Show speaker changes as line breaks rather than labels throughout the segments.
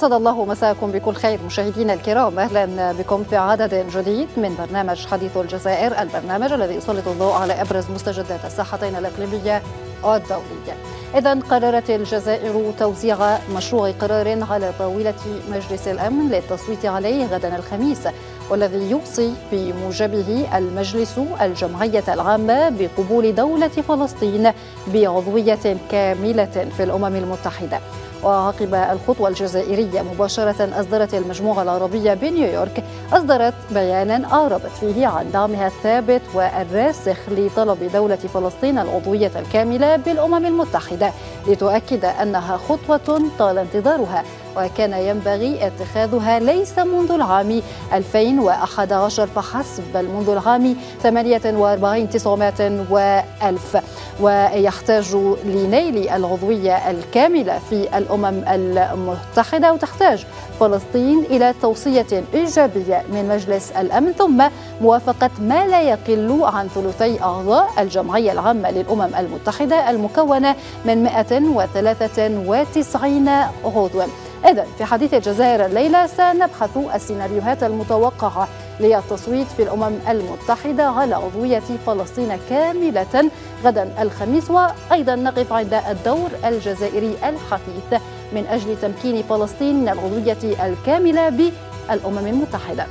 أسعد الله مساكم بكل خير مشاهدينا الكرام أهلا بكم في عدد جديد من برنامج حديث الجزائر البرنامج الذي يسلط الضوء على أبرز مستجدات الساحتين الإقليمية والدولية إذا قررت الجزائر توزيع مشروع قرار على طاولة مجلس الأمن للتصويت عليه غدا الخميس والذي يوصي بموجبه المجلس الجمعية العامة بقبول دولة فلسطين بعضوية كاملة في الأمم المتحدة وعقب الخطوة الجزائرية مباشرة أصدرت المجموعة العربية بنيويورك أصدرت بيانا أعربت فيه عن دعمها الثابت والراسخ لطلب دولة فلسطين العضوية الكاملة بالأمم المتحدة لتؤكد أنها خطوة طال انتظارها وكان ينبغي اتخاذها ليس منذ العام 2011 فحسب بل منذ العام 48 900 و1000 ويحتاج لنيل العضوية الكاملة في الأمم المتحدة وتحتاج فلسطين إلى توصية إيجابية من مجلس الأمن ثم موافقة ما لا يقل عن ثلثي أعضاء الجمعية العامة للأمم المتحدة المكونة من 193 عضوا إذا في حديث الجزائر الليلة سنبحث السيناريوهات المتوقعة للتصويت في الأمم المتحدة على عضوية فلسطين كاملة غدا الخميس وأيضا نقف عند الدور الجزائري الحثيث من أجل تمكين فلسطين من العضوية الكاملة بالأمم المتحدة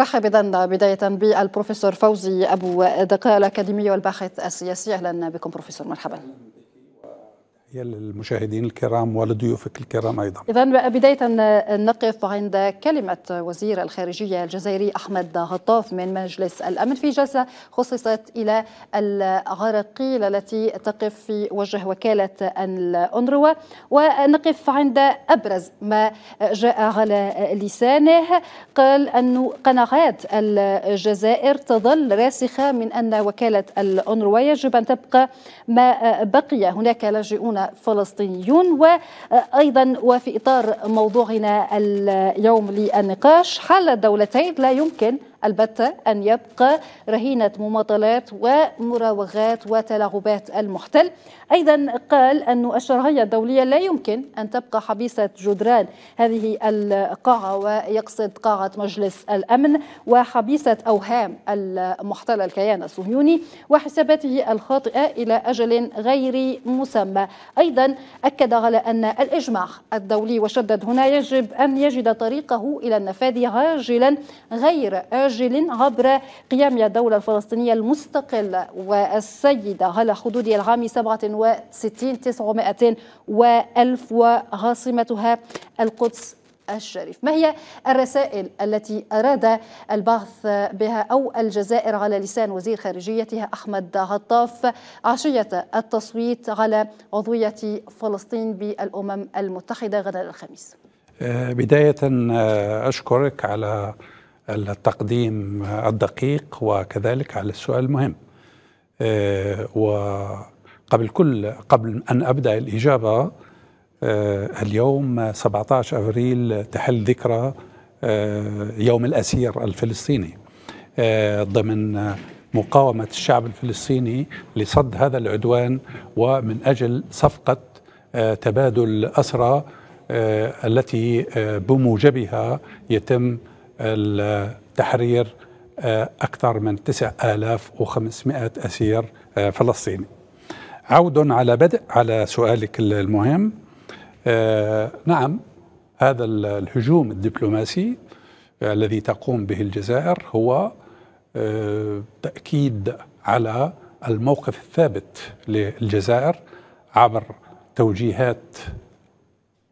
ارحب اذا بدايه بالبروفيسور فوزي ابو دقال الاكاديمي والباحث السياسي اهلا بكم بروفيسور مرحبا
هي للمشاهدين الكرام ولضيوفك الكرام أيضا
إذا بداية نقف عند كلمة وزير الخارجية الجزائري أحمد غطاف من مجلس الأمن في جلسة خصصت إلى العراقيل التي تقف في وجه وكالة الأنروا ونقف عند أبرز ما جاء على لسانه قال أن قناعات الجزائر تظل راسخة من أن وكالة الأنروا يجب أن تبقى ما بقي هناك لاجئون فلسطينيون وأيضا وفي إطار موضوعنا اليوم للنقاش حل الدولتين لا يمكن البتة أن يبقى رهينة مماطلات ومراوغات وتلاعبات المحتل أيضا قال أن الشرعية الدولية لا يمكن أن تبقى حبيسة جدران هذه القاعة ويقصد قاعة مجلس الأمن وحبيسة أوهام المحتل الكيان الصهيوني وحساباته الخاطئة إلى أجل غير مسمى أيضا أكد على أن الإجماع الدولي وشدد هنا يجب أن يجد طريقه إلى النفاذ عاجلا غير آجل مسجل عبر قيام الدولة الفلسطينية المستقلة والسيدة على حدود العام 67 900 وألف وعاصمتها القدس الشريف ما هي الرسائل التي أراد البعث بها أو الجزائر على لسان وزير خارجيتها أحمد عطاف عشية التصويت على عضوية فلسطين بالأمم المتحدة غدا الخميس
آه، بداية آه، أشكرك على التقديم الدقيق وكذلك على السؤال المهم آه، وقبل كل قبل أن أبدأ الإجابة آه، اليوم 17 أبريل تحل ذكرى آه، يوم الأسير الفلسطيني ضمن مقاومة الشعب الفلسطيني لصد هذا العدوان ومن أجل صفقة تبادل أسرى التي بموجبها يتم تحرير آه، أكثر من 9500 أسير آه، فلسطيني عود على بدء على سؤالك المهم آه، نعم هذا الهجوم الدبلوماسي الذي تقوم به الجزائر هو تأكيد على الموقف الثابت للجزائر عبر توجيهات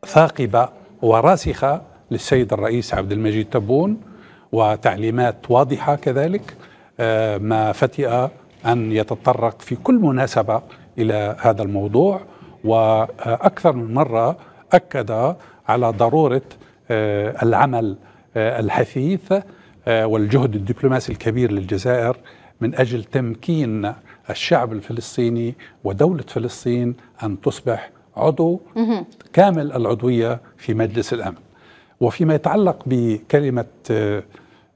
ثاقبة وراسخة للسيد الرئيس عبد المجيد تبون وتعليمات واضحة كذلك آه، ما فتئ أن يتطرق في كل مناسبة إلى هذا الموضوع وأكثر من مرة أكد على ضرورة آه، العمل آه، الحثيث والجهد الدبلوماسي الكبير للجزائر من أجل تمكين الشعب الفلسطيني ودولة فلسطين أن تصبح عضو كامل العضوية في مجلس الأمن وفيما يتعلق بكلمة آه،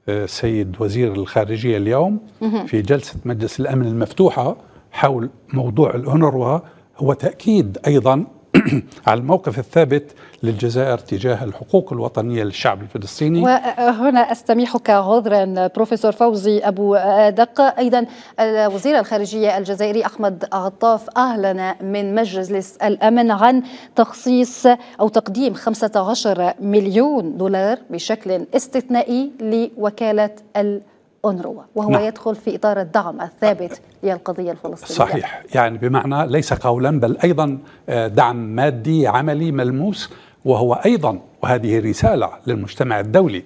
آه، سيد وزير الخارجية اليوم في جلسة مجلس الأمن المفتوحة حول موضوع الأونروا هو تأكيد أيضا على الموقف الثابت للجزائر تجاه الحقوق الوطنية للشعب الفلسطيني
وهنا أستميحك عذرا بروفيسور فوزي أبو دقة أيضا وزير الخارجية الجزائري أحمد عطاف أعلن من مجلس الأمن عن تخصيص أو تقديم 15 مليون دولار بشكل استثنائي لوكالة الأمن أونروا وهو نعم. يدخل في إطار الدعم الثابت للقضية الفلسطينية صحيح
يعني بمعنى ليس قولا بل أيضا آه، دعم مادي عملي ملموس وهو أيضا وهذه رسالة للمجتمع الدولي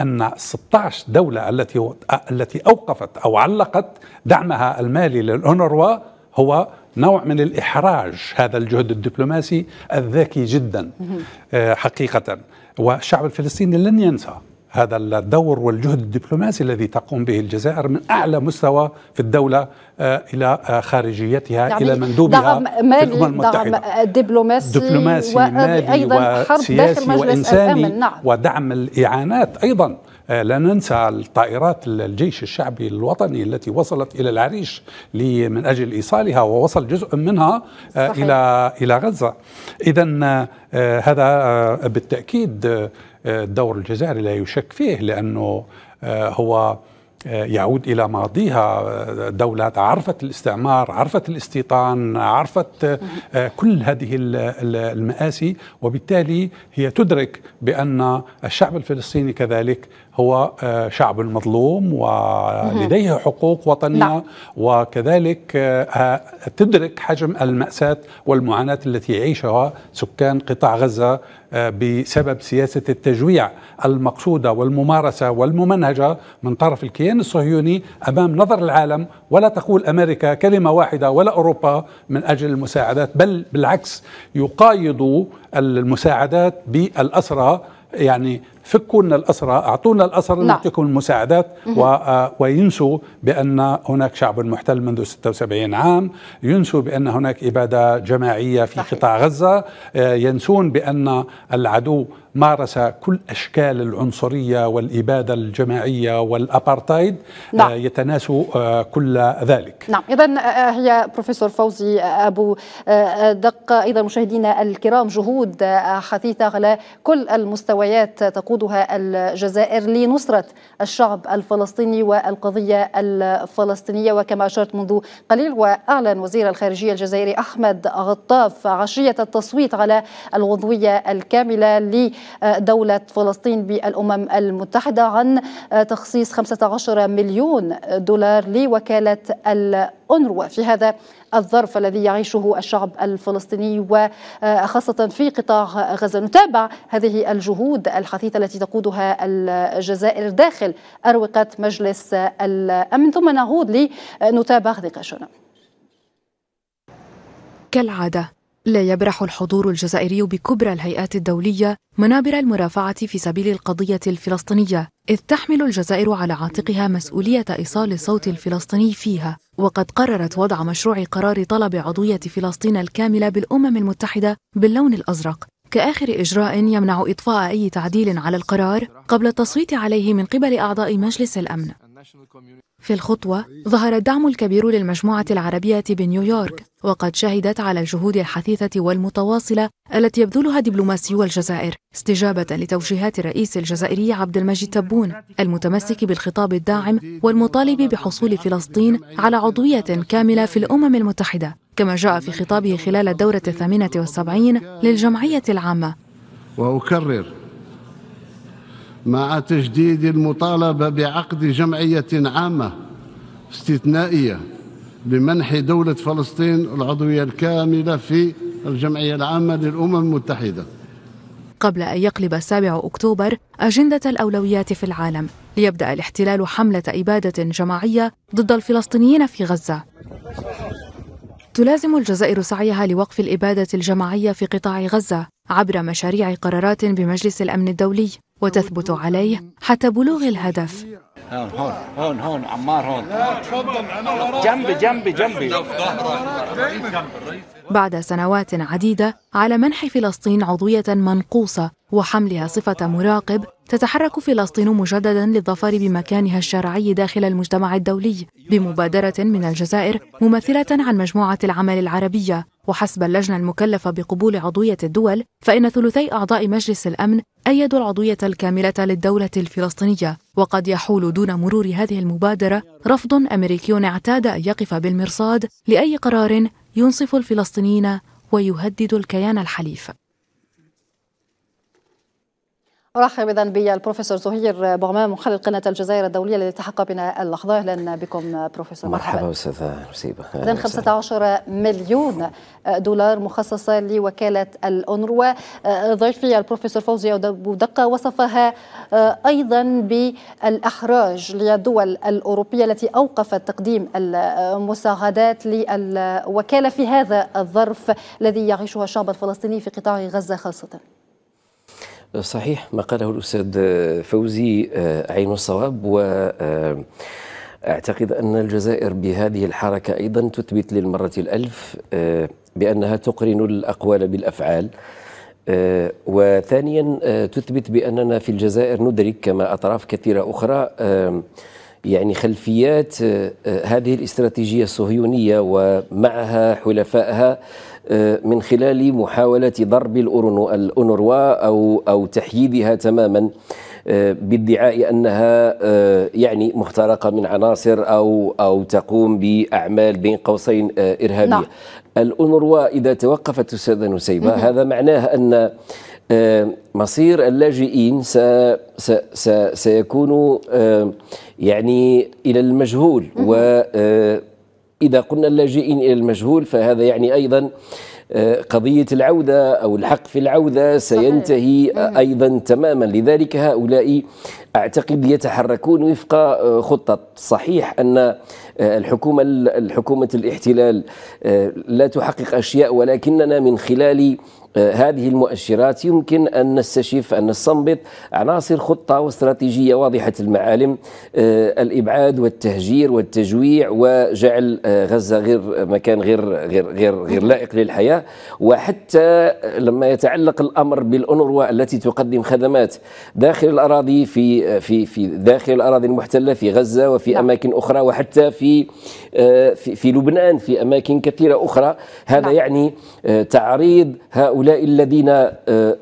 أن 16 دولة التي آه، التي أوقفت أو علقت دعمها المالي للأونروا هو نوع من الإحراج هذا الجهد الدبلوماسي الذكي جدا آه، حقيقة والشعب الفلسطيني لن ينسى هذا الدور والجهد الدبلوماسي الذي تقوم به الجزائر من اعلى مستوى في الدوله آه، الى آه، خارجيتها يعني الى مندوبها دعم مالي في الامم المتحده
دبلوماسي, دبلوماسي مالي ايضا حرب داخل مجلس الامن نعم.
ودعم الاعانات ايضا آه، لا ننسى الطائرات الجيش الشعبي الوطني التي وصلت الى العريش من اجل ايصالها ووصل جزء منها صحيح. الى الى غزه اذا هذا بالتاكيد الدور الجزائري لا يشك فيه لأنه آه، هو آه، يعود الى ماضيها دوله عرفت الاستعمار عرفت الاستيطان عرفت آه، كل هذه المآسي وبالتالي هي تدرك بان الشعب الفلسطيني كذلك هو آه، شعب مظلوم ولديه حقوق وطنية نعم. وكذلك آه، تدرك حجم المأساة والمعاناة التي يعيشها سكان قطاع غزة آه، بسبب سياسة التجويع المقصودة والممارسة والممنهجة من طرف الكيان الصهيوني أمام نظر العالم ولا تقول أمريكا كلمة واحدة ولا أوروبا من أجل المساعدات بل بالعكس يقايض المساعدات بالأسرى يعني فكوا لنا الاسرى أعطونا الاسرى نعطيكم المساعدات و آه، وينسوا بأن هناك شعب محتل منذ 76 عام ينسوا بأن هناك إبادة جماعية في قطاع غزة آه، ينسون بأن العدو مارس كل أشكال العنصرية والإبادة الجماعية والأبارتايد آه، نعم. يتناسوا كل ذلك
نعم إذا هي بروفيسور فوزي أبو دق أيضا مشاهدينا الكرام جهود حثيثة على كل المستويات تقول تقودها الجزائر لنصرة الشعب الفلسطيني والقضية الفلسطينية وكما أشرت منذ قليل وأعلن وزير الخارجية الجزائري أحمد غطاف عشية التصويت على العضوية الكاملة لدولة فلسطين بالأمم المتحدة عن تخصيص 15 مليون دولار لوكالة أونروا في هذا الظرف الذي يعيشه الشعب الفلسطيني وخاصة في قطاع غزة نتابع هذه الجهود الحثيثة التي تقودها الجزائر داخل أروقة مجلس الأمن
ثم نعود لنتابع نقاشنا كالعادة لا يبرح الحضور الجزائري بكبرى الهيئات الدولية منابر المرافعة في سبيل القضية الفلسطينية إذ تحمل الجزائر على عاتقها مسؤولية إيصال الصوت الفلسطيني فيها وقد قررت وضع مشروع قرار طلب عضوية فلسطين الكاملة بالأمم المتحدة باللون الأزرق كآخر إجراء يمنع إطفاء أي تعديل على القرار قبل التصويت عليه من قبل أعضاء مجلس الأمن في الخطوة ظهر الدعم الكبير للمجموعة العربية بنيويورك وقد شهدت على الجهود الحثيثة والمتواصلة التي يبذلها دبلوماسيو الجزائر استجابة لتوجيهات الرئيس الجزائري عبد المجيد تبون المتمسك بالخطاب الداعم والمطالب بحصول فلسطين على عضوية كاملة في الأمم المتحدة كما جاء في خطابه خلال الدورة الثامنة والسبعين للجمعية العامة
وأكرر مع تجديد المطالبة بعقد جمعية عامة استثنائية لمنح دولة فلسطين العضوية الكاملة في الجمعية العامة للأمم المتحدة
قبل أن يقلب 7 أكتوبر أجندة الأولويات في العالم ليبدأ الاحتلال حملة إبادة جماعية ضد الفلسطينيين في غزة تلازم الجزائر سعيها لوقف الإبادة الجماعية في قطاع غزة عبر مشاريع قرارات بمجلس الأمن الدولي وتثبت عليه حتى بلوغ الهدف
هون هون هون هون عمار هون جنبي جنبي جنبي
بعد سنوات عديدة على منح فلسطين عضوية منقوصة وحملها صفة مراقب تتحرك فلسطين مجددا للظفر بمكانها الشرعي داخل المجتمع الدولي بمبادرة من الجزائر ممثلة عن مجموعة العمل العربية وحسب اللجنة المكلفة بقبول عضوية الدول فإن ثلثي أعضاء مجلس الأمن أيدوا العضوية الكاملة للدولة الفلسطينية وقد يحول دون مرور هذه المبادرة رفض أمريكي اعتاد أن يقف بالمرصاد لأي قرار ينصف الفلسطينيين ويهدد الكيان الحليف
ارحب اذا بالبروفيسور زهير بغمام محلل قناه الجزائر الدوليه الذي التحق بنا اللحظه اهلا بكم بروفيسور
مرحبا, استاذ نسيبه اذا
15 مليون دولار مخصصه لوكاله الاونروا ضيفي البروفيسور فوزي ابو دقه وصفها ايضا بالاحراج للدول الاوروبيه التي اوقفت تقديم المساعدات للوكاله في هذا الظرف الذي يعيشه الشعب الفلسطيني في قطاع غزه خاصه
صحيح ما قاله الأستاذ فوزي آه، عين الصواب و آه، أعتقد أن الجزائر بهذه الحركة أيضا تثبت للمرة الألف آه، بأنها تقرن الأقوال بالأفعال وثانيا تثبت بأننا في الجزائر ندرك كما أطراف كثيرة أخرى يعني خلفيات هذه الاستراتيجية الصهيونية ومعها حلفائها آه، من خلال محاولة ضرب الأونروا أو أو تحييدها تماما آه، بادعاء أنها آه، يعني مخترقة من عناصر أو أو تقوم بأعمال بين قوسين إرهابية نعم. الأونروا إذا توقفت أستاذة نسيبة هذا معناه أن مصير اللاجئين سيكون يعني إلى المجهول و إذا قلنا اللاجئين إلى المجهول فهذا يعني أيضا آه، قضية العودة أو الحق في العودة سينتهي أيضا تماما لذلك هؤلاء أعتقد يتحركون وفق آه، خطة صحيح أن آه، الحكومة الحكومة الاحتلال لا تحقق أشياء ولكننا من خلال آه، هذه المؤشرات يمكن أن نستشف أن نستنبط عناصر خطة واستراتيجية واضحة المعالم آه، الإبعاد والتهجير والتجويع وجعل آه، غزة غير مكان غير غير غير غير لائق للحياة وحتى لما يتعلق الأمر بالانروا التي تقدم خدمات داخل الأراضي في في في داخل الأراضي المحتلة في غزة وفي نعم. أماكن أخرى وحتى في في, في لبنان في أماكن كثيرة أخرى هذا نعم. يعني تعريض هؤلاء هؤلاء الذين آه،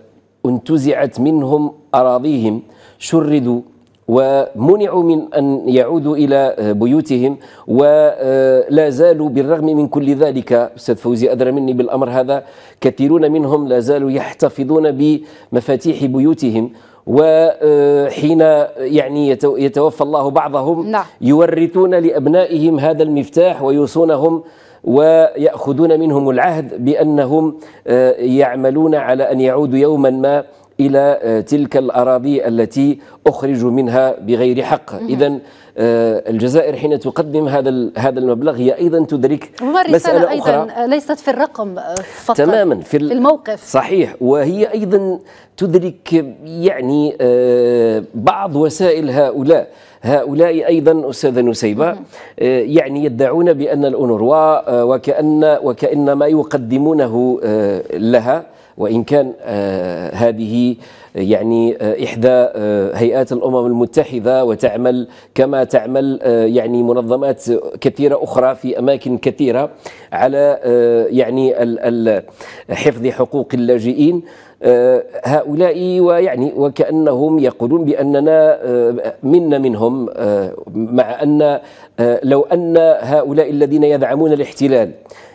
انتزعت منهم أراضيهم شردوا ومنعوا من أن يعودوا إلى آه، بيوتهم ولا آه، زالوا بالرغم من كل ذلك أستاذ فوزي أدرى مني بالأمر هذا كثيرون منهم لا زالوا يحتفظون بمفاتيح بيوتهم وحين يعني يتوفى الله بعضهم نعم. يورثون لأبنائهم هذا المفتاح ويوصونهم ويأخذون منهم العهد بأنهم آه، يعملون على أن يعودوا يوما ما الى آه، تلك الاراضي التي اخرجوا منها بغير حق اذا آه، الجزائر حين تقدم هذا هذا المبلغ هي ايضا تدرك مساله ايضا
أخرى ليست في الرقم آه، فقط
تماما في, في الموقف صحيح وهي ايضا تدرك يعني بعض وسائل هؤلاء هؤلاء ايضا استاذه نسيبه يعني يدعون بان الانوروا وكان وكان ما يقدمونه لها وإن كان آه، هذه آه، يعني آه، إحدى هيئات الأمم المتحدة وتعمل كما تعمل يعني منظمات كثيرة أخرى في أماكن كثيرة على يعني حفظ حقوق اللاجئين هؤلاء ويعني وكأنهم يقولون بأننا منا منهم مع أن لو أن هؤلاء الذين يدعمون الاحتلال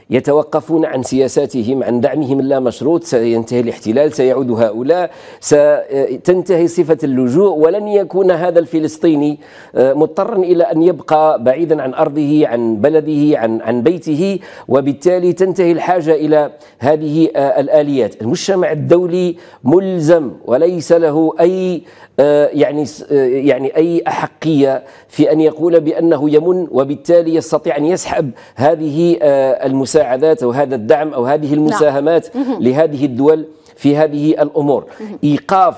يتوقفون عن سياساتهم عن دعمهم اللامشروط سينتهي الاحتلال سيعود هؤلاء ستنتهي صفة اللجوء ولن يكون هذا الفلسطيني آه، مضطرا إلى أن يبقى بعيدا عن أرضه عن بلده عن عن بيته وبالتالي تنتهي الحاجة إلى هذه آه، الآليات المجتمع الدولي ملزم وليس له أي آه، يعني يعني أي أحقية في أن يقول بأنه يمن وبالتالي يستطيع أن يسحب هذه المساعدة المساعدات أو هذا الدعم أو هذه نعم. المساهمات نعم. لهذه الدول في هذه الأمور إيقاف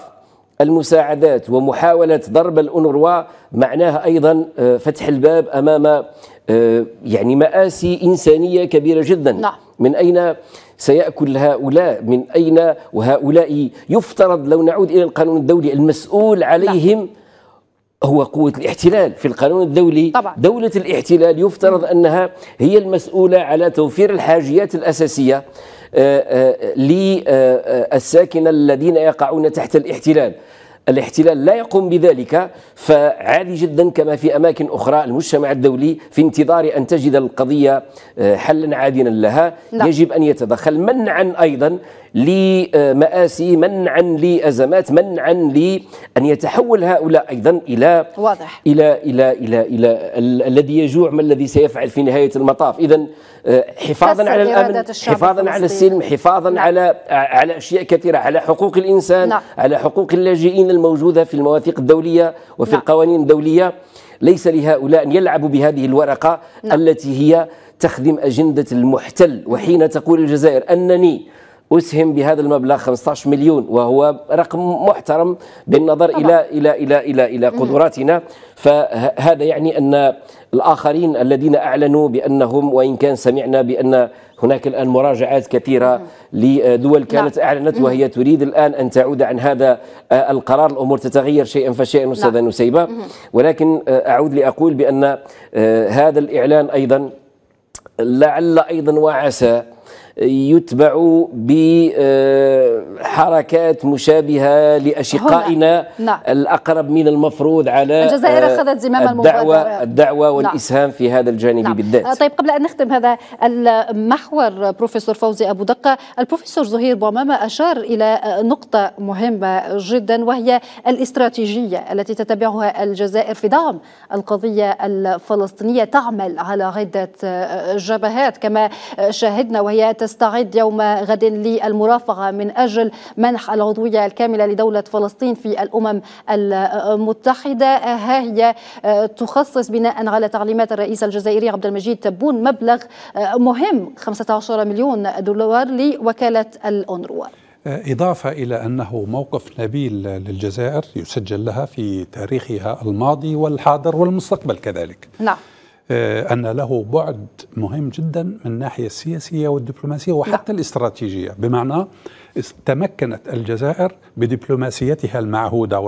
المساعدات ومحاولة ضرب الأونروا معناها أيضا آه، فتح الباب أمام آه، يعني مآسي إنسانية كبيرة جدا نعم. من أين سيأكل هؤلاء من أين وهؤلاء يفترض لو نعود إلى القانون الدولي المسؤول نعم. عليهم نعم. هو قوة الاحتلال في القانون الدولي طبعا. دولة الاحتلال يفترض أنها هي المسؤولة على توفير الحاجيات الأساسية آه، آه، للساكنة الذين يقعون تحت الاحتلال الاحتلال لا يقوم بذلك فعادي جدا كما في أماكن أخرى المجتمع الدولي في انتظار أن تجد القضية آه، حلا عادلا لها لا. نعم. يجب أن يتدخل منعا أيضا لمآسي منعا لأزمات منعا لأن يتحول هؤلاء أيضا إلى واضح إلى إلى إلى إلى, إلى, إلى الذي يجوع ما الذي سيفعل في نهاية المطاف إذا آه، حفاظا على الامن حفاظا على السلم حفاظا نعم. على على اشياء كثيره على حقوق الانسان نعم. على حقوق اللاجئين الموجوده في المواثيق الدوليه وفي نعم. القوانين الدوليه ليس لهؤلاء ان يلعبوا بهذه الورقه نعم. التي هي تخدم اجنده المحتل وحين تقول الجزائر انني أسهم بهذا المبلغ 15 مليون وهو رقم محترم بالنظر إلى إلى إلى إلى إلى قدراتنا فهذا يعني أن الآخرين الذين أعلنوا بأنهم وإن كان سمعنا بأن هناك الآن مراجعات كثيرة لدول كانت نعم. أعلنت وهي تريد الآن أن تعود عن هذا آه، القرار الأمور تتغير شيئا فشيئا أستاذة نعم. نسيبة ولكن آه، أعود لأقول بأن آه، هذا الإعلان أيضا لعل أيضا وعسى يتبع بحركات مشابهة لأشقائنا نعم. الأقرب من المفروض على الجزائر آه، أخذت زمام الدعوة, الدعوة نعم. والإسهام نعم. في هذا الجانب نعم. بالذات آه، طيب
قبل أن نختم هذا المحور بروفيسور فوزي أبو دقة البروفيسور زهير بومامة أشار إلى آه، نقطة مهمة جدا وهي الاستراتيجية التي تتبعها الجزائر في دعم القضية الفلسطينية تعمل على عدة جبهات كما شاهدنا وهي تستعد يوم غد للمرافقة من أجل منح العضوية الكاملة لدولة فلسطين في الأمم المتحدة ها هي آه، تخصص بناء على تعليمات الرئيس الجزائري عبد المجيد تبون مبلغ آه، مهم 15 مليون دولار لوكالة الأونروا
آه، إضافة إلى أنه موقف نبيل للجزائر يسجل لها في تاريخها الماضي والحاضر والمستقبل كذلك نعم آه، أن له بعد مهم جدا من الناحية السياسية والدبلوماسية وحتى نعم. الاستراتيجية بمعنى تمكنت الجزائر بدبلوماسيتها المعهودة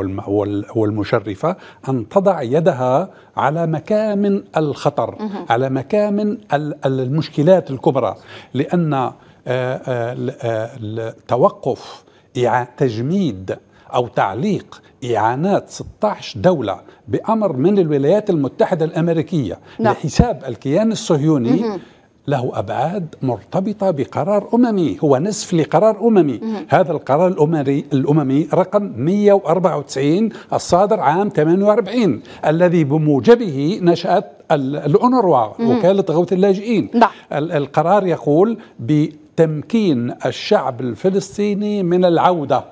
والمشرفة أن تضع يدها على مكامن الخطر على مكامن المشكلات الكبرى لأن آه، آه، توقف تجميد أو تعليق إعانات 16 دولة بأمر من الولايات المتحدة الأمريكية نعم. لحساب الكيان الصهيوني له أبعاد مرتبطة بقرار أممي هو نصف لقرار أممي هذا القرار الأممي, الأممي رقم 194 الصادر عام 48 الذي بموجبه نشأت الأونروا وكالة غوث اللاجئين نعم. القرار يقول بتمكين الشعب الفلسطيني من العودة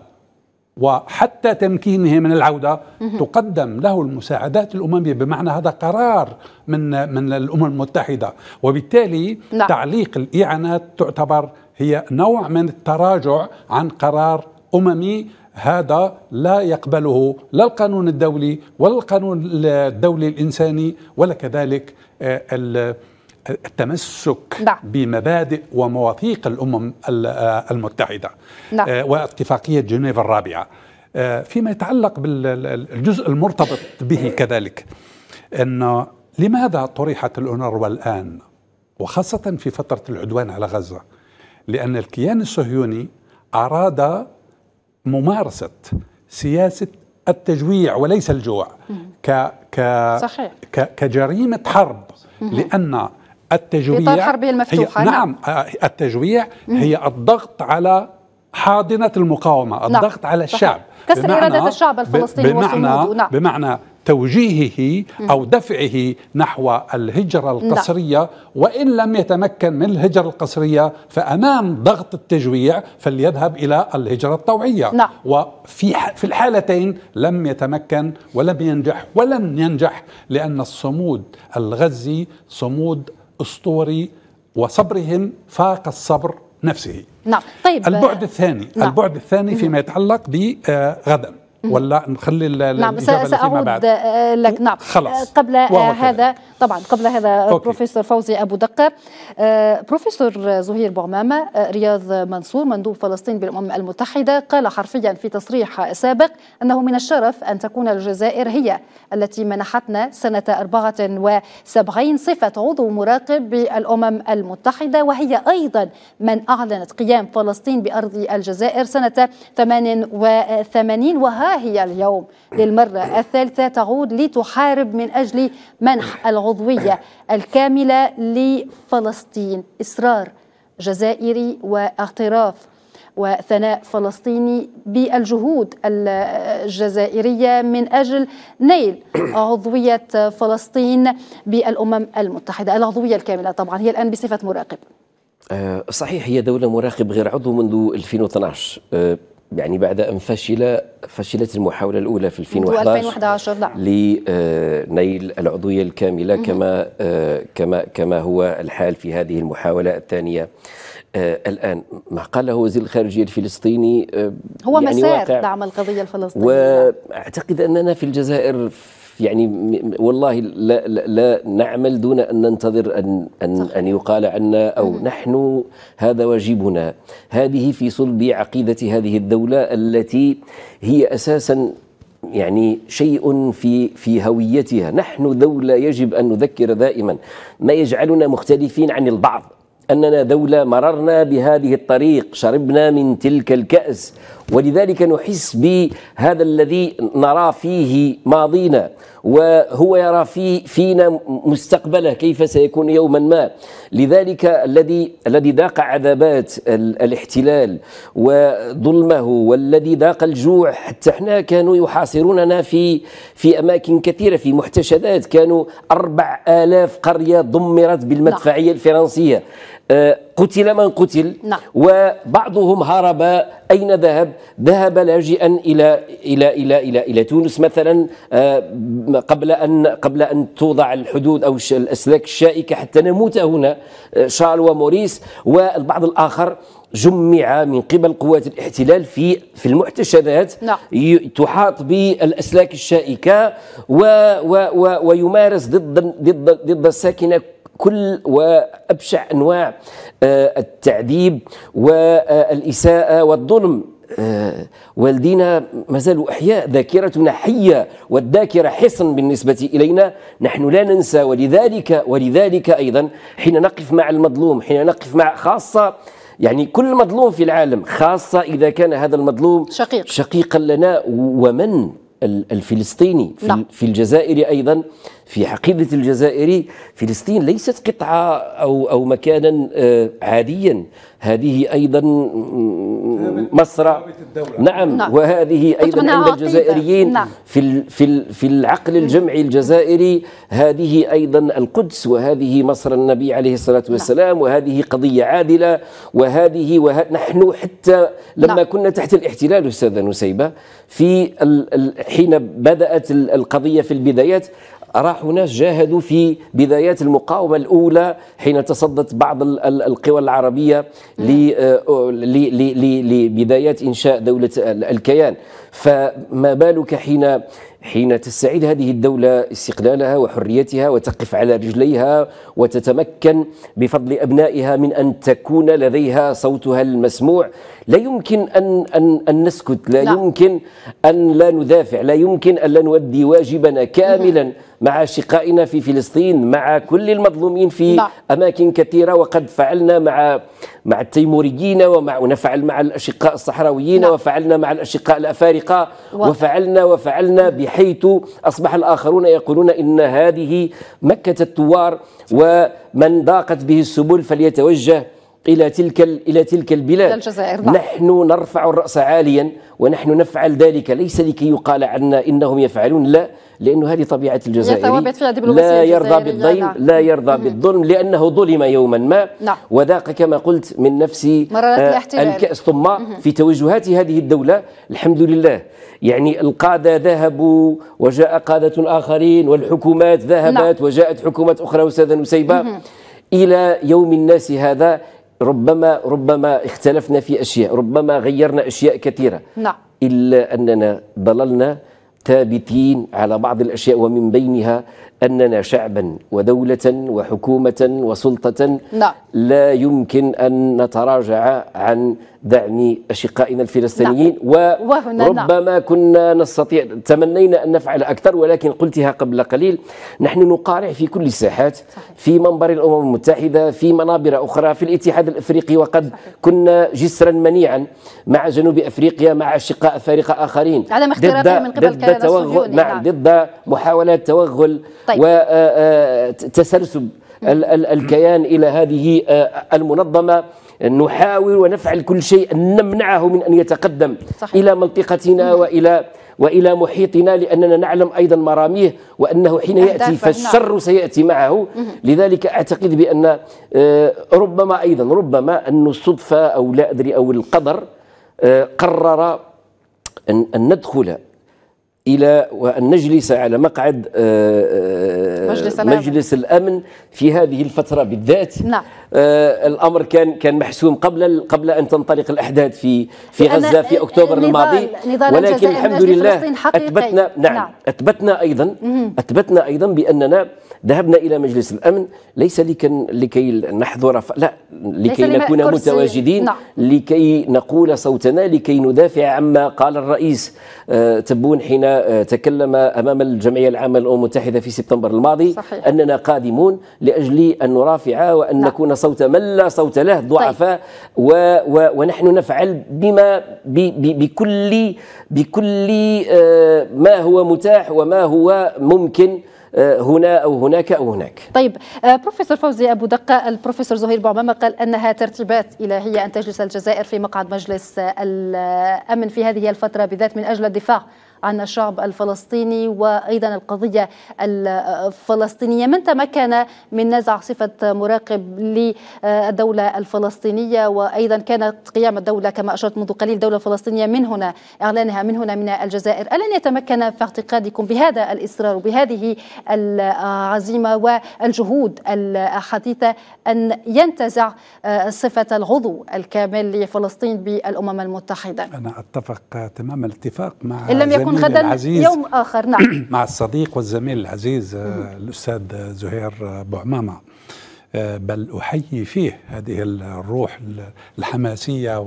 وحتى تمكينه من العودة تقدم له المساعدات الأممية بمعنى هذا قرار من من الأمم المتحدة وبالتالي نعم. تعليق الإعانات تعتبر هي نوع من التراجع عن قرار أممي هذا لا يقبله لا القانون الدولي ولا القانون الدولي الإنساني ولا كذلك آه، التمسك نعم. بمبادئ ومواثيق الامم آه، المتحده نعم. آه، واتفاقيه جنيف الرابعه آه، فيما يتعلق بالجزء المرتبط به كذلك ان لماذا طرحت الأونروا الآن وخاصة في فترة العدوان على غزة لأن الكيان الصهيوني أراد ممارسة سياسة التجويع وليس الجوع ك ك صحيح. ك كجريمة حرب لأن التجويع الحربية المفتوحة هي نعم, نعم. آه، التجويع هي الضغط على حاضنة المقاومة نعم، الضغط نعم. على الشعب كسر إرادة الشعب الفلسطيني بمعنى, نعم. بمعنى توجيهه أو دفعه نحو الهجرة القسرية نعم. وإن لم يتمكن من الهجرة القسرية فأمام ضغط التجويع فليذهب إلى الهجرة الطوعية نعم. وفي في الحالتين لم يتمكن ولم ينجح ولن ينجح لأن الصمود الغزي صمود اسطوري وصبرهم فاق الصبر نفسه نعم طيب البعد الثاني نعم. البعد الثاني فيما يتعلق بغدا ولا نخلي نعم سأعود
لك نعم خلص آه، قبل آه، هذا طبعا قبل هذا أوكي. بروفيسور فوزي أبو دقة آه، بروفيسور زهير بعمامه رياض منصور مندوب فلسطين بالأمم المتحدة قال حرفيا في تصريح سابق أنه من الشرف أن تكون الجزائر هي التي منحتنا سنة 74 صفة عضو مراقب بالأمم المتحدة وهي أيضا من أعلنت قيام فلسطين بأرض الجزائر سنة 88 وهذا هي اليوم للمرة الثالثة تعود لتحارب من أجل منح العضوية الكاملة لفلسطين إصرار جزائري واعتراف وثناء فلسطيني بالجهود الجزائريه من اجل نيل عضويه فلسطين بالامم المتحده، العضويه الكامله طبعا هي الان بصفه مراقب.
آه، صحيح هي دوله مراقب غير عضو منذ 2012 يعني بعد أن فشل فشلت المحاولة الأولى في 2011, 2011 لنيل العضوية الكاملة كما آه، كما كما هو الحال في هذه المحاولة الثانية آه، الآن ما قاله وزير الخارجية الفلسطيني آه، هو يعني مسار
دعم القضية الفلسطينية
وأعتقد أننا في الجزائر يعني والله لا, لا, لا نعمل دون ان ننتظر ان ان ان يقال عنا او مم. نحن هذا واجبنا هذه في صلب عقيده هذه الدوله التي هي اساسا يعني شيء في في هويتها نحن دوله يجب ان نذكر دائما ما يجعلنا مختلفين عن البعض اننا دوله مررنا بهذه الطريق شربنا من تلك الكاس ولذلك نحس بهذا الذي نرى فيه ماضينا وهو يرى في فينا مستقبله كيف سيكون يوما ما لذلك الذي الذي ذاق عذابات الاحتلال وظلمه والذي ذاق الجوع حتى احنا كانوا يحاصروننا في في اماكن كثيره في محتشدات كانوا أربع آلاف قريه دمرت نعم. بالمدفعيه الفرنسيه آه، قتل من قتل نعم. وبعضهم هرب أين ذهب؟ ذهب لاجئا إلى إلى إلى إلى إلى تونس مثلا آه، قبل أن قبل أن توضع الحدود أو الأسلاك الشائكة حتى نموت هنا آه، شارل وموريس والبعض الآخر جمع من قبل قوات الاحتلال في في المحتشدات نعم. تحاط بالاسلاك الشائكه و و و ويمارس ضد ضد ضد الساكنه كل وابشع انواع آه، التعذيب والاساءه والظلم آه، والدينا ما زالوا احياء ذاكرتنا حيه والذاكره حصن بالنسبه الينا نحن لا ننسى ولذلك ولذلك ايضا حين نقف مع المظلوم حين نقف مع خاصه يعني كل مظلوم في العالم خاصه اذا كان هذا المظلوم شقيق شقيقا لنا ومن الفلسطيني في, نعم. في الجزائر ايضا في حقيبة الجزائري فلسطين ليست قطعة أو أو مكانا آه، عاديا هذه أيضا مصر نعم, نعم وهذه أيضا عند الجزائريين نعم. في في في العقل نعم. الجمعي الجزائري هذه أيضا القدس وهذه مصر النبي عليه الصلاة نعم. والسلام نعم. وهذه قضية عادلة وهذه وه... نحن حتى لما نعم. كنا تحت الاحتلال أستاذة نسيبة في ال... حين بدأت القضية في البدايات راحوا ناس جاهدوا في بدايات المقاومة الأولى حين تصدت بعض القوى العربية نعم. لبدايات إنشاء دولة الكيان فما بالك حين حين تستعيد هذه الدولة استقلالها وحريتها وتقف على رجليها وتتمكن بفضل أبنائها من أن تكون لديها صوتها المسموع لا يمكن أن, أن, أن نسكت لا, لا يمكن أن لا ندافع لا يمكن أن لا نؤدي واجبنا كاملا مع أشقائنا في فلسطين مع كل المظلومين في لا. أماكن كثيرة وقد فعلنا مع مع التيموريين ومع ونفعل مع الأشقاء الصحراويين لا. وفعلنا مع الأشقاء الأفارقة و... وفعلنا وفعلنا بحيث أصبح الآخرون يقولون إن هذه مكة الثوار ومن ضاقت به السبل فليتوجه إلى تلك إلى تلك البلاد
الجزائر نعم.
نحن نرفع الرأس عاليا ونحن نفعل ذلك ليس لكي يقال عنا إنهم يفعلون لا لأنه هذه طبيعة الجزائري لا يرضى بالظلم نعم. لا يرضى بالظلم لأنه ظلم يوما ما نعم. وذاق كما قلت من نفس آه، الكأس ثم في توجهات هذه الدولة الحمد لله يعني القادة ذهبوا وجاء قادة آخرين والحكومات ذهبت نعم. وجاءت حكومات أخرى أستاذة نسيبة إلى يوم الناس هذا ربما ربما اختلفنا في اشياء ربما غيرنا اشياء كثيره نعم الا اننا ضللنا ثابتين على بعض الاشياء ومن بينها أننا شعبا ودولة وحكومة وسلطة لا, لا يمكن أن نتراجع عن دعم أشقائنا الفلسطينيين لا. وربما كنا نستطيع تمنينا أن نفعل أكثر ولكن قلتها قبل قليل نحن نقارع في كل الساحات في منبر الأمم المتحدة في منابر أخرى في الاتحاد الأفريقي وقد كنا جسرا منيعا مع جنوب أفريقيا مع أشقاء أفارقة آخرين عدم اختراقها من قبل ضد توغل نعم ضد محاولات توغل طيب. طيب. وتسرسب آه، آه، الكيان إلى هذه آه، المنظمة نحاول ونفعل كل شيء نمنعه من أن يتقدم صحيح. إلى منطقتنا نعم. وإلى والى محيطنا لاننا نعلم ايضا مراميه وانه حين ياتي فالشر سياتي معه لذلك اعتقد بان ربما ايضا ربما ان الصدفه او لا ادري او القدر قرر ان ندخل الى وان نجلس على مقعد آه، آه، مجلس, مجلس الامن في هذه الفتره بالذات نعم. آه، الامر كان كان محسوم قبل قبل ان تنطلق الاحداث في في غزه في اكتوبر نضال الماضي نضال ولكن الحمد لله اثبتنا نعم, نعم اثبتنا ايضا اثبتنا ايضا باننا ذهبنا الى مجلس الامن ليس لكي لكي نحضر ف... لا لكي نكون متواجدين نعم. لكي نقول صوتنا لكي ندافع عما قال الرئيس تبون حين تكلم امام الجمعيه العامه للامم المتحده في سبتمبر الماضي صحيح. اننا قادمون لاجل ان نرافع وان نعم. نكون صوت من لا صوت له طيب. ضعفاء طيب. ونحن نفعل بما ب ب بكل بكل آه، ما هو متاح وما هو ممكن آه، هنا او هناك او هناك.
طيب آه، بروفيسور فوزي ابو دقه البروفيسور زهير بوعمامه قال انها ترتيبات الهيه ان تجلس الجزائر في مقعد مجلس الامن في هذه الفتره بالذات من اجل الدفاع عن الشعب الفلسطيني وأيضا القضية الفلسطينية من تمكن من نزع صفة مراقب للدولة الفلسطينية وأيضا كانت قيام الدولة كما أشرت منذ قليل دولة فلسطينية من هنا إعلانها من هنا من الجزائر ألن يتمكن في اعتقادكم بهذا الإصرار وبهذه العزيمة والجهود الحديثة أن ينتزع صفة العضو الكامل لفلسطين بالأمم المتحدة أنا
أتفق تمام الاتفاق مع إن لم يكن نكون غدا العزيز يوم آخر نعم مع الصديق والزميل العزيز آه، الأستاذ زهير بوعمامة آه، بل أحيي فيه هذه الروح الحماسية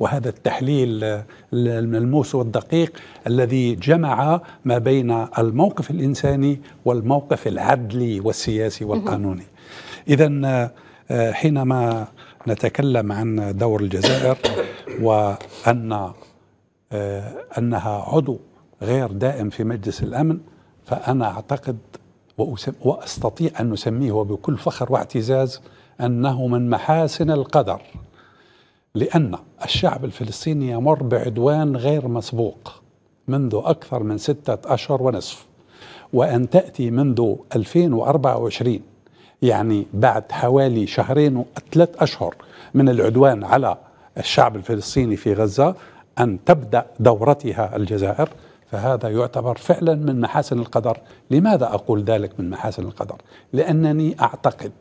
وهذا التحليل آه، الملموس والدقيق الذي جمع ما بين الموقف الإنساني والموقف العدلي والسياسي والقانوني إذا حينما نتكلم عن دور الجزائر وأن أنها عضو غير دائم في مجلس الامن فانا اعتقد واستطيع ان اسميه وبكل فخر واعتزاز انه من محاسن القدر لان الشعب الفلسطيني يمر بعدوان غير مسبوق منذ اكثر من سته اشهر ونصف وان تاتي منذ 2024 يعني بعد حوالي شهرين وثلاث اشهر من العدوان على الشعب الفلسطيني في غزه ان تبدا دورتها الجزائر فهذا يعتبر فعلا من محاسن القدر لماذا أقول ذلك من محاسن القدر لأنني أعتقد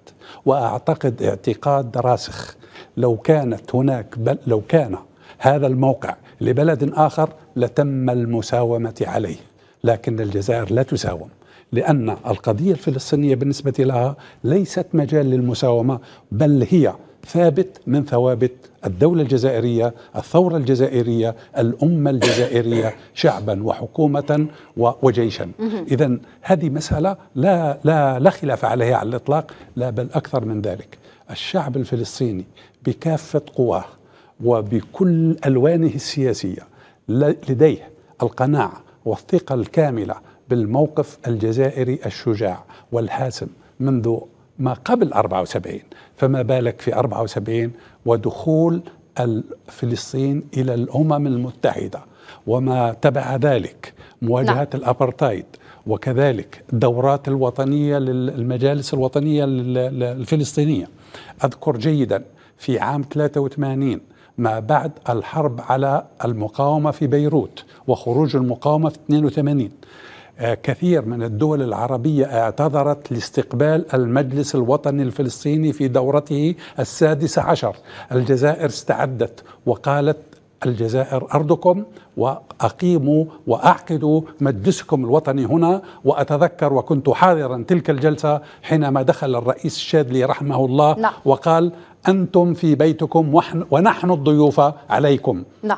وأعتقد اعتقاد راسخ لو كانت هناك بل لو كان هذا الموقع لبلد آخر لتم المساومة عليه لكن الجزائر لا تساوم لأن القضية الفلسطينية بالنسبة لها ليست مجال للمساومة بل هي ثابت من ثوابت الدولة الجزائرية الثورة الجزائرية الأمة الجزائرية شعبا وحكومة وجيشا إذا هذه مسألة لا, لا, لا خلاف عليها على الإطلاق لا بل أكثر من ذلك الشعب الفلسطيني بكافة قواه وبكل ألوانه السياسية لديه القناعة والثقة الكاملة بالموقف الجزائري الشجاع والحاسم منذ ما قبل 74 فما بالك في 74 ودخول فلسطين إلى الأمم المتحدة وما تبع ذلك مواجهة نعم. الأبرتايد وكذلك الدورات الوطنية للمجالس الوطنية الفلسطينية أذكر جيدا في عام 83 ما بعد الحرب على المقاومة في بيروت وخروج المقاومة في 82 آه، كثير من الدول العربية اعتذرت لاستقبال المجلس الوطني الفلسطيني في دورته السادسة عشر الجزائر استعدت وقالت الجزائر أرضكم وأقيموا وأعقدوا مجلسكم الوطني هنا وأتذكر وكنت حاضرا تلك الجلسة حينما دخل الرئيس الشاذلي رحمه الله لا. نعم. وقال أنتم في بيتكم ونحن الضيوف عليكم نعم.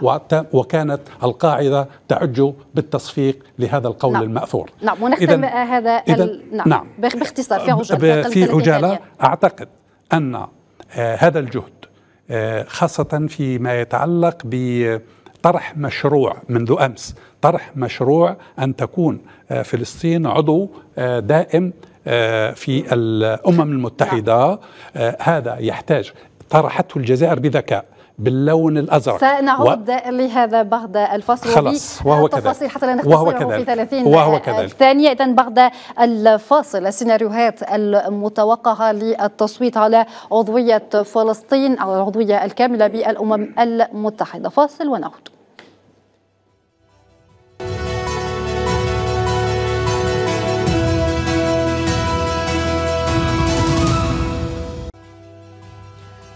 وكانت القاعدة تعج بالتصفيق لهذا القول نعم. المأثور نعم ونختم
هذا ال... نعم. نعم باختصار في عجالة في عجالة
أعتقد أن آه، هذا الجهد آه، خاصة فيما يتعلق بطرح مشروع منذ أمس طرح مشروع أن تكون آه، فلسطين عضو دائم آه، في الامم المتحده نعم. آه، هذا يحتاج طرحته الجزائر بذكاء باللون الازرق سنعود و...
لهذا بعد الفصل خلاص وهو كذلك حتى لا وهو كذلك في 30 وهو كذلك ثانية إذا بعد الفاصل السيناريوهات المتوقعة للتصويت على عضوية فلسطين أو العضوية الكاملة بالأمم المتحدة فاصل ونعود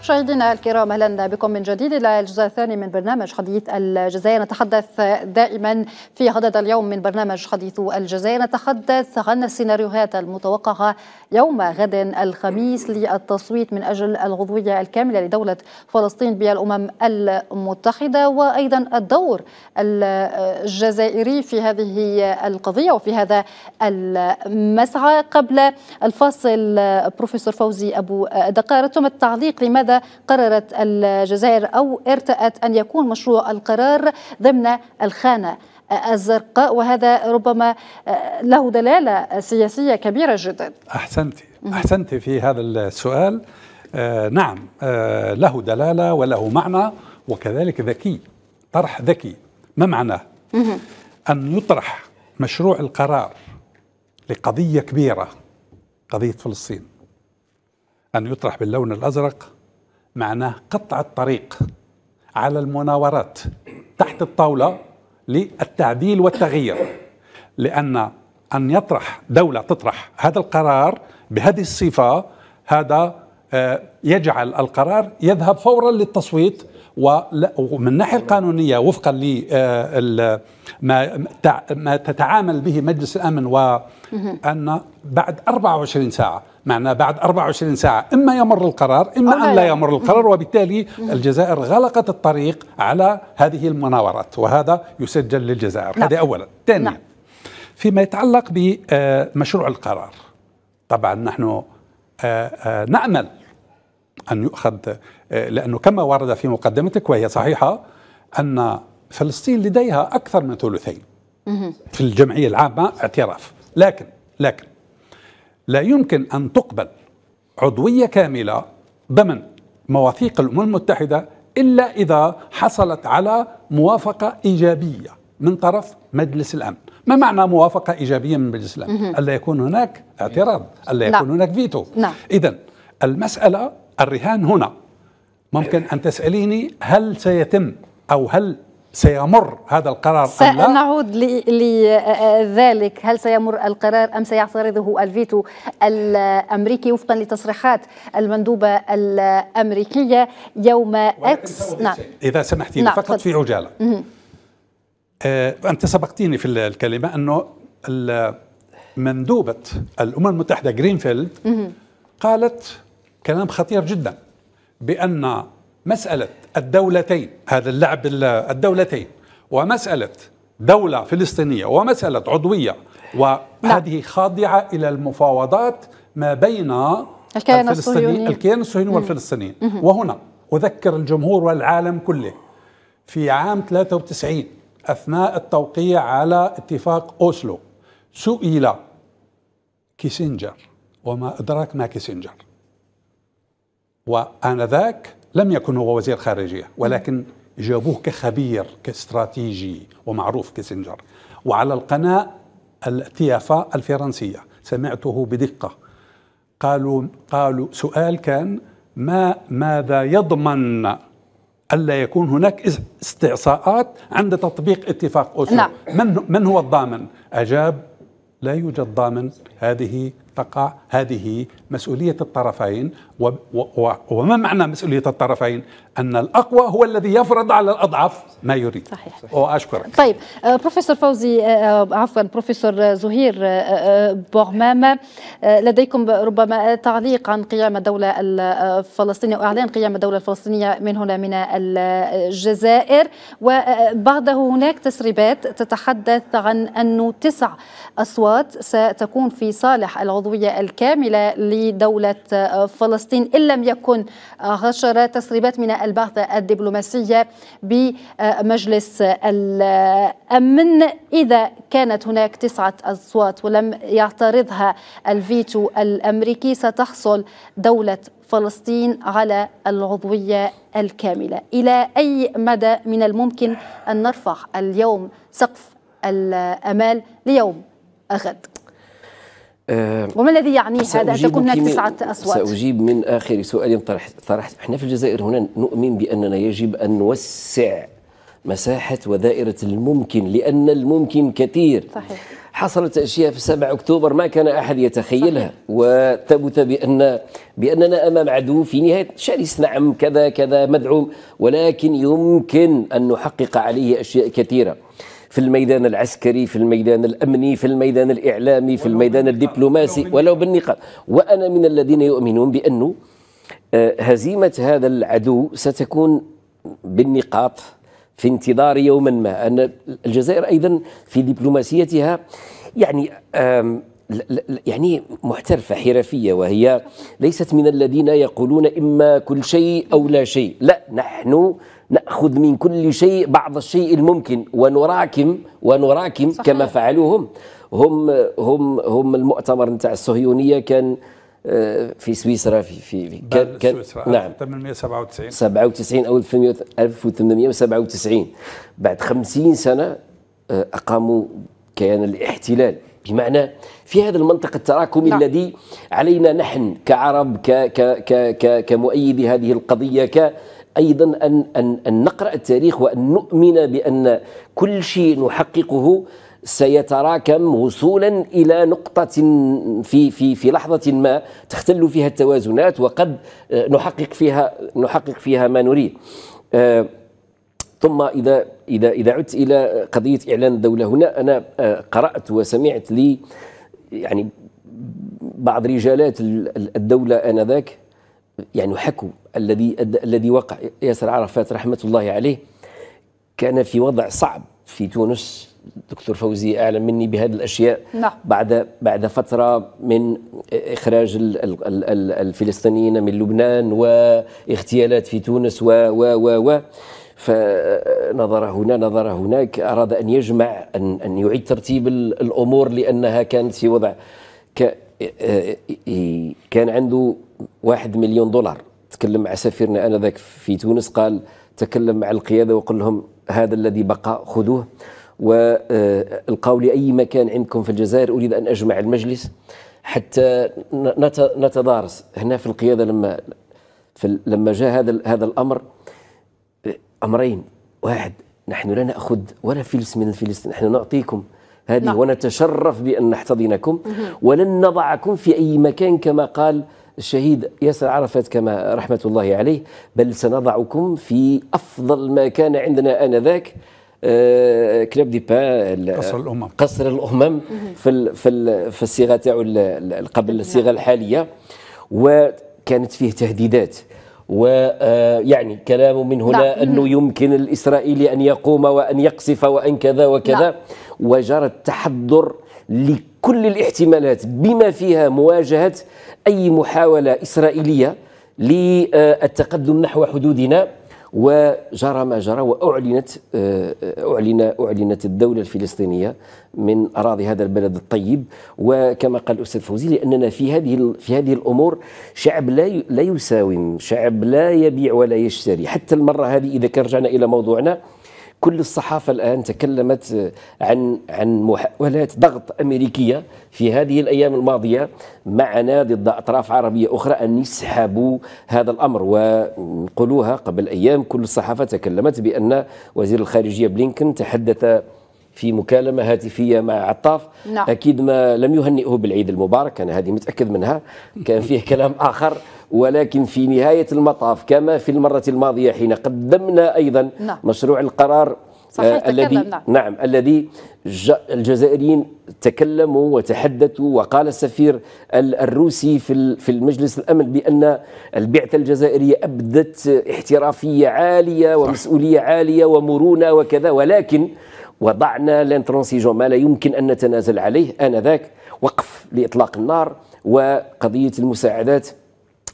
مشاهدينا الكرام اهلا بكم من جديد الى الجزء الثاني من برنامج حديث الجزائر نتحدث دائما في غدد اليوم من برنامج حديث الجزائر نتحدث عن السيناريوهات المتوقعه يوم غد الخميس للتصويت من اجل العضويه الكامله لدوله فلسطين بالامم المتحده وايضا الدور الجزائري في هذه القضيه وفي هذا المسعى قبل الفاصل بروفيسور فوزي ابو دقار ثم التعليق لماذا قررت الجزائر أو ارتأت أن يكون مشروع القرار ضمن الخانة الزرقاء وهذا ربما آه، له دلالة سياسية كبيرة جدا
أحسنت أحسنت في هذا السؤال آه نعم آه له دلالة وله معنى وكذلك ذكي طرح ذكي ما معناه أن يطرح مشروع القرار لقضية كبيرة قضية فلسطين أن يطرح باللون الأزرق معناه قطع الطريق على المناورات تحت الطاولة للتعديل والتغيير لأن أن يطرح دولة تطرح هذا القرار بهذه الصفة هذا آه، يجعل القرار يذهب فورا للتصويت ومن الناحية القانونية وفقا لما آه، ما تتعامل به مجلس الأمن
وأن
بعد 24 ساعة معنا بعد 24 ساعة إما يمر القرار إما أن لا يمر القرار وبالتالي الجزائر غلقت الطريق على هذه المناورات وهذا يسجل للجزائر نعم. هذا أولا ثانيا نعم. فيما يتعلق بمشروع القرار طبعا نحن آه، آه، نأمل أن يؤخذ آه، لأنه كما ورد في مقدمتك وهي صحيحة أن فلسطين لديها أكثر من ثلثين في الجمعية العامة اعتراف لكن لكن لا يمكن أن تقبل عضوية كاملة ضمن مواثيق الأمم المتحدة إلا إذا حصلت على موافقة إيجابية من طرف مجلس الأمن ما معنى موافقة إيجابية من مجلس الأمن؟ ألا يكون هناك اعتراض ألا نعم. يكون لا. هناك فيتو نعم. إذا المسألة الرهان هنا ممكن أن تسأليني هل سيتم أو هل سيمر هذا القرار سنعود
لذلك هل سيمر القرار أم سيعترضه الفيتو الأمريكي وفقا لتصريحات المندوبة الأمريكية يوم أكس نعم.
إذا سمحتي نعم. فقط في عجالة آه أنت سبقتيني في الكلمة أنه مندوبة الأمم المتحدة جرينفيلد قالت كلام خطير جدا بأن مسألة الدولتين هذا اللعب الدولتين ومسألة دولة فلسطينية ومسألة عضوية نعم. وهذه خاضعة إلى المفاوضات ما بين الكيان الصهيوني الكيان الصهيوني والفلسطينيين وهنا أذكر الجمهور والعالم كله في عام 93 أثناء التوقيع على اتفاق أوسلو سئل كيسنجر وما أدراك ما كيسنجر وآنذاك لم يكن هو وزير خارجية ولكن جابوه كخبير كاستراتيجي ومعروف كيسنجر وعلى القناة التيافا الفرنسية سمعته بدقة قالوا قالوا سؤال كان ما ماذا يضمن ألا يكون هناك استعصاءات عند تطبيق اتفاق أوسلو من من هو الضامن أجاب لا يوجد ضامن هذه تقع هذه مسؤولية الطرفين وما معنى مسؤولية الطرفين أن الأقوى هو الذي يفرض على الأضعف ما يريد صحيح وأشكرك
طيب آه، بروفيسور فوزي آه، آه، عفوا بروفيسور زهير آه بوغمامة لديكم ربما تعليق عن قيام الدولة الفلسطينية وإعلان قيام الدولة الفلسطينية من هنا من الجزائر وبعده هناك تسريبات تتحدث عن أنه تسع أصوات ستكون في صالح العضوية الكاملة لدولة فلسطين إن لم يكن عشر تسريبات من البعثة الدبلوماسية بمجلس الأمن إذا كانت هناك تسعة أصوات ولم يعترضها الفيتو الأمريكي ستحصل دولة فلسطين على العضوية الكاملة إلى أي مدى من الممكن أن نرفع اليوم سقف الأمال ليوم أغد؟
آه وما الذي يعنيه هذا أن تكون هناك تسعة أصوات؟ سأجيب من آخر سؤال طرح طرحت احنا في الجزائر هنا نؤمن بأننا يجب أن نوسع مساحة ودائرة الممكن لأن الممكن كثير صحيح حصلت أشياء في 7 أكتوبر ما كان أحد يتخيلها صحيح. وثبت بأن بأننا أمام عدو في نهاية شرس نعم كذا كذا مدعوم ولكن يمكن أن نحقق عليه أشياء كثيرة في الميدان العسكري في الميدان الأمني في الميدان الإعلامي في الميدان الدبلوماسي ولو بالنقاط وأنا من الذين يؤمنون بأن آه، هزيمة هذا العدو ستكون بالنقاط في انتظار يوما ما أن الجزائر أيضا في دبلوماسيتها يعني يعني محترفة حرفية وهي ليست من الذين يقولون إما كل شيء أو لا شيء لا نحن ناخذ من كل شيء بعض الشيء الممكن ونراكم ونراكم صحيح. كما فعلوا هم هم هم المؤتمر نتاع الصهيونيه كان آه، في سويسرا في في كان, كان نعم
1897
97 او 1897 بعد 50 سنه آه، اقاموا كيان الاحتلال بمعنى في هذا المنطق التراكمي نعم. الذي علينا نحن كعرب ك ك ك كمؤيدي هذه القضيه ك ايضا ان ان ان نقرا التاريخ وان نؤمن بان كل شيء نحققه سيتراكم وصولا الى نقطه في في في لحظه ما تختل فيها التوازنات وقد آه، نحقق فيها نحقق فيها ما نريد. آه، ثم اذا اذا اذا عدت الى قضيه اعلان الدوله هنا انا آه، قرات وسمعت لي يعني بعض رجالات الدوله انذاك يعني حكوا الذي الذي وقع ياسر عرفات رحمه الله عليه كان في وضع صعب في تونس دكتور فوزي اعلم مني بهذه الاشياء نعم. بعد بعد فتره من اخراج الفلسطينيين من لبنان واغتيالات في تونس و و و, و فنظر هنا نظر هناك اراد ان يجمع ان ان يعيد ترتيب الامور لانها كانت في وضع آه، آه، آه، كان عنده واحد مليون دولار تكلم مع سفيرنا انذاك في تونس قال تكلم مع القياده وقل لهم هذا الذي بقى خذوه والقوا لي اي مكان عندكم في الجزائر اريد ان اجمع المجلس حتى نتدارس هنا في القياده لما في لما جاء هذا هذا الامر امرين واحد نحن لا ناخذ ولا فلس من الفلسطين نحن نعطيكم هذه لا. نعم. ونتشرف بان نحتضنكم ولن نضعكم في اي مكان كما قال الشهيد ياسر عرفات كما رحمة الله عليه بل سنضعكم في أفضل ما كان عندنا آنذاك آه، كلاب دي با قصر الامم قصر الامم في في في الصيغه تاعو قبل نعم. الصيغه الحاليه وكانت فيه تهديدات ويعني آه، كلام من هنا لا. نعم. انه يمكن الاسرائيلي ان يقوم وان يقصف وان كذا وكذا لا. نعم. وجرى التحضر لكل الاحتمالات بما فيها مواجهة أي محاولة إسرائيلية للتقدم نحو حدودنا وجرى ما جرى واعلنت آه، اعلن اعلنت الدوله الفلسطينيه من اراضي هذا البلد الطيب وكما قال الاستاذ فوزي لاننا في هذه في هذه الامور شعب لا لا يساوم، شعب لا يبيع ولا يشتري، حتى المره هذه اذا كان رجعنا الى موضوعنا كل الصحافه الان تكلمت عن عن محاولات ضغط امريكيه في هذه الايام الماضيه معنا ضد اطراف عربيه اخرى ان يسحبوا هذا الامر ونقولوها قبل ايام كل الصحافه تكلمت بان وزير الخارجيه بلينكن تحدث في مكالمه هاتفيه مع عطاف نعم. اكيد ما لم يهنئه بالعيد المبارك انا هذه متاكد منها كان فيه كلام اخر ولكن في نهايه المطاف كما في المره الماضيه حين قدمنا ايضا نعم. مشروع القرار صحيح آه، الذي نعم الذي الجزائريين تكلموا وتحدثوا وقال السفير الروسي في في المجلس الامن بان البعثه الجزائريه ابدت احترافيه عاليه ومسؤوليه عاليه ومرونه وكذا ولكن وضعنا لانترونسيجون ما لا يمكن ان نتنازل عليه انذاك وقف لاطلاق النار وقضيه المساعدات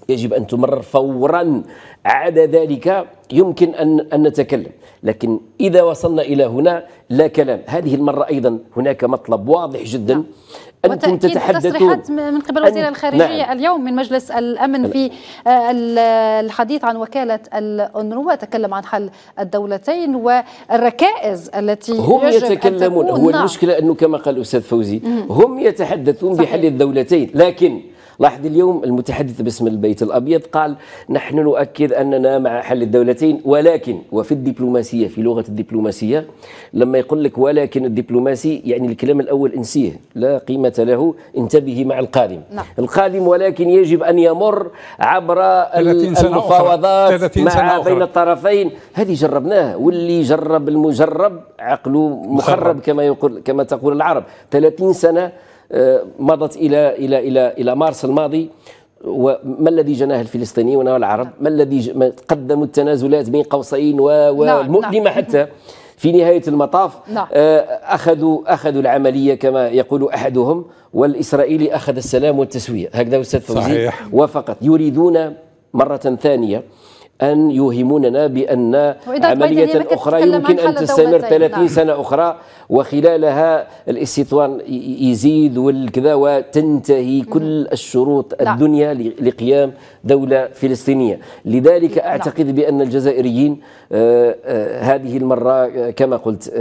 يجب ان تمرر فورا عدا ذلك يمكن أن, أن نتكلم لكن إذا وصلنا إلى هنا لا كلام هذه المرة أيضا هناك مطلب واضح جدا نعم. أنتم تتحدثون
من قبل وزير الخارجية نعم. اليوم من مجلس الأمن في آه، الحديث عن وكالة الأنروة تكلم عن حل الدولتين والركائز التي هم يتكلمون هو نعم. المشكلة
أنه كما قال الأستاذ فوزي هم يتحدثون صحيح. بحل الدولتين لكن لاحظ اليوم المتحدث باسم البيت الأبيض قال نحن نؤكد أننا مع حل الدولتين ولكن وفي الدبلوماسية في لغة الدبلوماسية لما يقول لك ولكن الدبلوماسي يعني الكلام الأول انسيه لا قيمة له انتبهي مع القادم نعم. القادم ولكن يجب أن يمر عبر المفاوضات مع بين الطرفين هذه جربناها واللي جرب المجرب عقله مخرب كما يقول كما تقول العرب 30 سنة آه، مضت الى الى الى الى مارس الماضي وما الذي جناه الفلسطينيون والعرب؟ نعم. ما الذي قدموا التنازلات بين قوسين والمؤلمه نعم، نعم. حتى في نهايه المطاف آه، اخذوا اخذوا العمليه كما يقول احدهم والاسرائيلي اخذ السلام والتسويه هكذا استاذ فوزي وفقط يريدون مره ثانيه أن يوهموننا بأن عملية أخرى يمكن أن تستمر 30 سنة أخرى وخلالها الاستيطان يزيد والكذا وتنتهي كل الشروط الدنيا لقيام دولة فلسطينية لذلك أعتقد بأن الجزائريين آه، آه، هذه المرة آه، كما قلت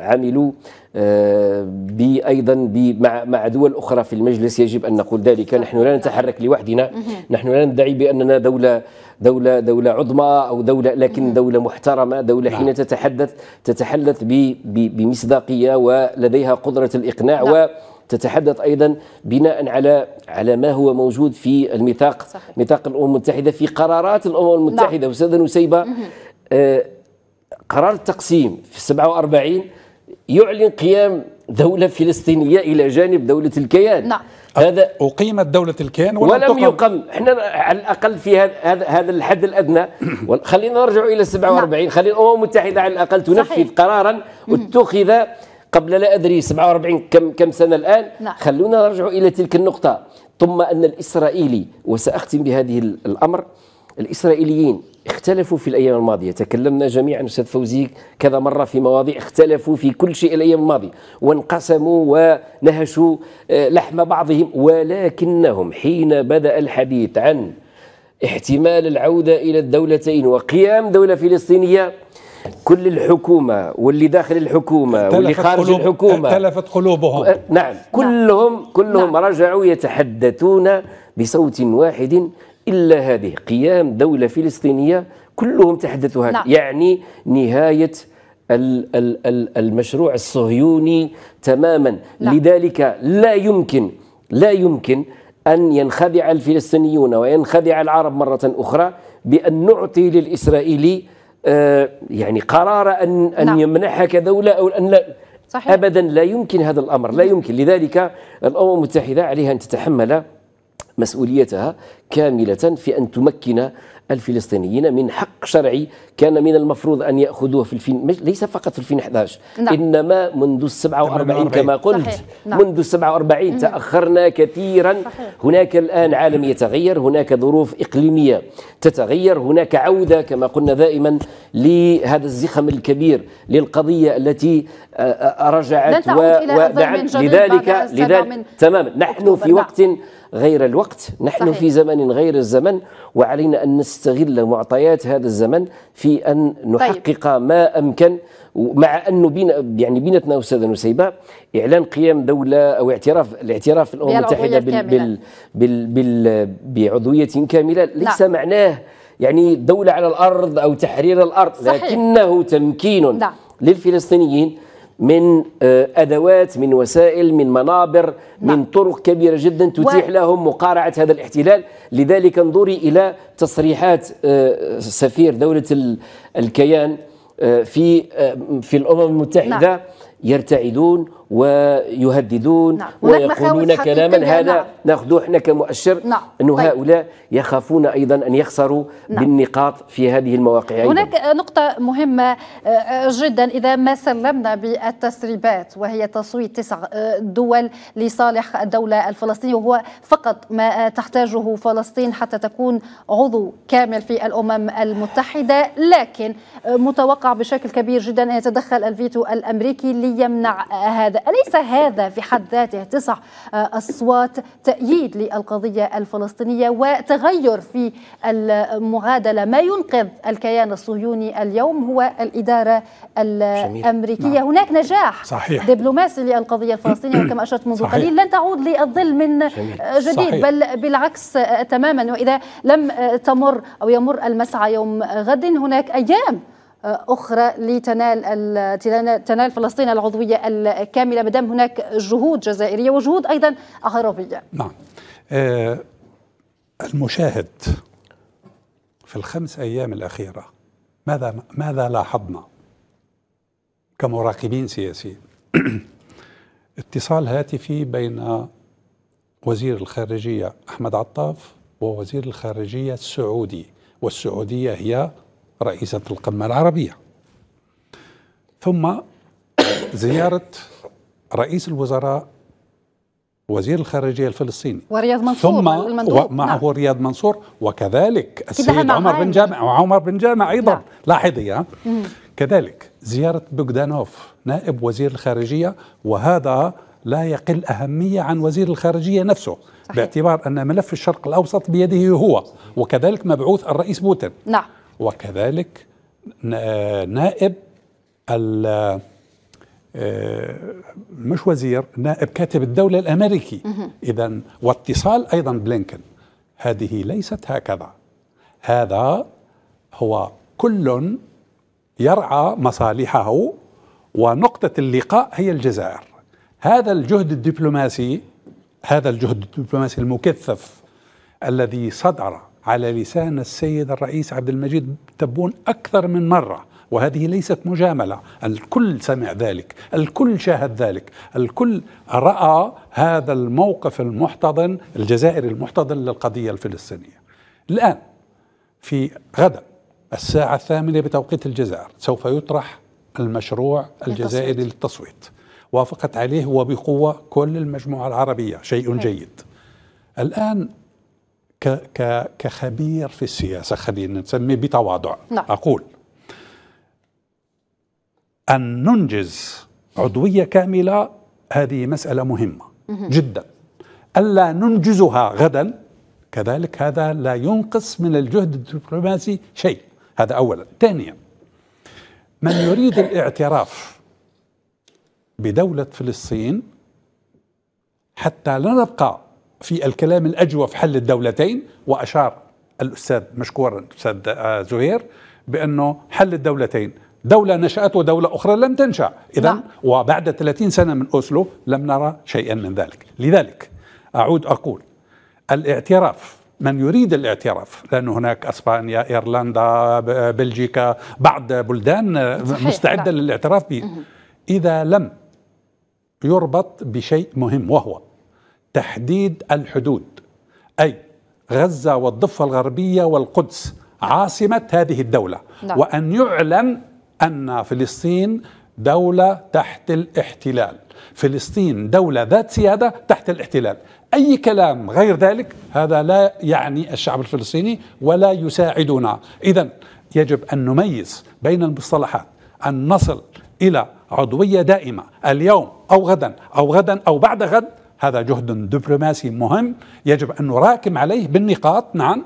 عملوا آه، ايضا مع مع دول اخرى في المجلس يجب ان نقول ذلك نحن لا نتحرك لوحدنا نحن لا ندعي باننا دوله دوله دوله عظمى او دوله لكن دوله محترمه دوله نعم. حين تتحدث تتحدث بمصداقيه ولديها قدره الاقناع نعم. و تتحدث ايضا بناء على على ما هو موجود في الميثاق صحيح. ميثاق الامم المتحده في قرارات الامم المتحده نعم. استاذه نسيبه آه قرار التقسيم في 47 يعلن قيام دولة فلسطينية إلى جانب دولة الكيان نعم. هذا أقيمت دولة الكيان ولم, ولم يقم احنا على الأقل في هذا هذا الحد الأدنى خلينا نرجع إلى 47 نعم. خلينا الأمم المتحدة على الأقل تنفذ صحيح. قرارا اتخذ قبل لا أدري 47 كم كم سنة الآن نعم. خلونا نرجع إلى تلك النقطة ثم أن الإسرائيلي وسأختم بهذه الأمر الإسرائيليين اختلفوا في الايام الماضيه تكلمنا جميعا استاذ فوزي كذا مره في مواضيع اختلفوا في كل شيء الايام الماضيه وانقسموا ونهشوا آه، لحم بعضهم ولكنهم حين بدا الحديث عن احتمال العوده الى الدولتين وقيام دوله فلسطينيه كل الحكومه واللي داخل الحكومه واللي خارج قلوب الحكومه تلفت قلوبهم أه، نعم كلهم نعم. كلهم نعم. رجعوا يتحدثون بصوت واحد إلا هذه قيام دولة فلسطينية كلهم تحدثوا هذا نعم. يعني نهاية المشروع الصهيوني تماما لا. نعم. لذلك لا يمكن لا يمكن أن ينخدع الفلسطينيون وينخدع العرب مرة أخرى بأن نعطي للإسرائيلي آه، يعني قرار أن أن نعم. يمنحك يمنحها كدولة أو أن لا صحيح. أبدا لا يمكن هذا الأمر لا يمكن لذلك الأمم المتحدة عليها أن تتحمل مسؤوليتها كاملة في أن تمكن الفلسطينيين من حق شرعي كان من المفروض أن يأخذوه في الفين ليس فقط في الفين 11 نعم. إنما منذ السبعة وأربعين كما قلت صحيح. نعم. منذ السبعة وأربعين تأخرنا كثيرا صحيح. هناك الآن عالم يتغير هناك ظروف إقليمية تتغير هناك عودة كما قلنا دائما لهذا الزخم الكبير للقضية التي آه، آه، رجعت ودعت لذلك لذلك تماما نحن في نعم. وقت غير الوقت نحن صحيح. في زمن غير الزمن وعلينا أن نستغل معطيات هذا الزمن في أن نحقق طيب. ما أمكن مع أنه بين يعني بينتنا أستاذة نسيبة إعلان قيام دولة أو اعتراف الاعتراف الأمم المتحدة بال بال بال بال بعضوية كاملة نعم. ليس لا. معناه يعني دولة على الأرض أو تحرير الأرض صحيح. لكنه تمكين لا. نعم. للفلسطينيين من آه، ادوات من وسائل من منابر نعم. من طرق كبيره جدا تتيح لهم مقارعه هذا الاحتلال لذلك انظري الى تصريحات آه، سفير دوله الكيان آه، في في الامم المتحده نعم. يرتعدون ويهددون نعم. ويقولون كلاما نعم. هذا نعم. ناخذه احنا كمؤشر نعم. انه طيب. هؤلاء يخافون ايضا ان يخسروا نعم. بالنقاط في هذه المواقع أيضا. هناك
نقطه مهمه آه، آه، جدا اذا ما سلمنا بالتسريبات وهي تصويت تسع آه، دول لصالح الدوله الفلسطينيه وهو فقط ما تحتاجه فلسطين حتى تكون عضو كامل في الامم المتحده لكن متوقع بشكل كبير جدا ان يتدخل الفيتو الامريكي ليمنع يمنع هذا أليس هذا في حد ذاته تسع آه، أصوات تأييد للقضية الفلسطينية وتغير في المعادلة ما ينقذ الكيان الصهيوني اليوم هو الإدارة الأمريكية جميل. نعم. هناك نجاح صحيح. دبلوماسي للقضية الفلسطينية كما أشرت منذ صحيح. قليل لن تعود للظل من آه، جميل. جديد صحيح. بل بالعكس آه، تماما وإذا لم تمر أو يمر المسعى يوم غد هناك أيام أخرى لتنال تنال فلسطين العضوية الكاملة مدام هناك جهود جزائرية وجهود أيضا عربية
نعم آه، المشاهد في الخمس أيام الأخيرة ماذا ماذا لاحظنا كمراقبين سياسيين اتصال هاتفي بين وزير الخارجية أحمد عطاف ووزير الخارجية السعودي والسعودية هي رئيسة القمة العربية ثم زيارة رئيس الوزراء وزير الخارجية الفلسطيني ورياض منصور ثم معه نعم. رياض منصور وكذلك السيد عمر بن جامع وعمر بن جامع أيضا نعم. لاحظي كذلك زيارة بوغدانوف نائب وزير الخارجية وهذا لا يقل أهمية عن وزير الخارجية نفسه صحيح. باعتبار أن ملف الشرق الأوسط بيده هو وكذلك مبعوث الرئيس بوتين نعم وكذلك نائب آه، مش وزير نائب كاتب الدولة الأمريكي إذا واتصال أيضا بلينكن هذه ليست هكذا هذا هو كل يرعى مصالحه ونقطة اللقاء هي الجزائر هذا الجهد الدبلوماسي هذا الجهد الدبلوماسي المكثف الذي صدر على لسان السيد الرئيس عبد المجيد تبون أكثر من مرة وهذه ليست مجاملة الكل سمع ذلك الكل شاهد ذلك الكل رأى هذا الموقف المحتضن الجزائري المحتضن للقضية الفلسطينية الآن في غدا الساعة الثامنة بتوقيت الجزائر سوف يطرح المشروع الجزائري للتصويت وافقت عليه وبقوة كل المجموعة العربية شيء جيد الآن كخبير في السياسة خلينا نسميه بتواضع نعم. أقول أن ننجز عضوية كاملة هذه مسألة مهمة جدا ألا ننجزها غدا كذلك هذا لا ينقص من الجهد الدبلوماسي شيء هذا أولا ثانيا من يريد الاعتراف بدولة فلسطين حتى لا نبقى في الكلام الأجوف حل الدولتين وأشار الأستاذ مشكورا الأستاذ آه، زهير بأنه حل الدولتين دولة نشأت ودولة أخرى لم تنشأ إذا نعم. وبعد 30 سنة من أوسلو لم نرى شيئا من ذلك لذلك أعود أقول الاعتراف من يريد الاعتراف لأن هناك أسبانيا إيرلندا بلجيكا بعض بلدان آه، مستعدة للاعتراف به إذا لم يربط بشيء مهم وهو تحديد الحدود أي غزة والضفة الغربية والقدس عاصمة هذه الدولة نعم. وأن يعلن أن فلسطين دولة تحت الاحتلال فلسطين دولة ذات سيادة تحت الاحتلال أي كلام غير ذلك هذا لا يعني الشعب الفلسطيني ولا يساعدنا إذا يجب أن نميز بين المصطلحات أن نصل إلى عضوية دائمة اليوم أو غدا أو غدا أو بعد غد هذا جهد دبلوماسي مهم يجب أن نراكم عليه بالنقاط نعم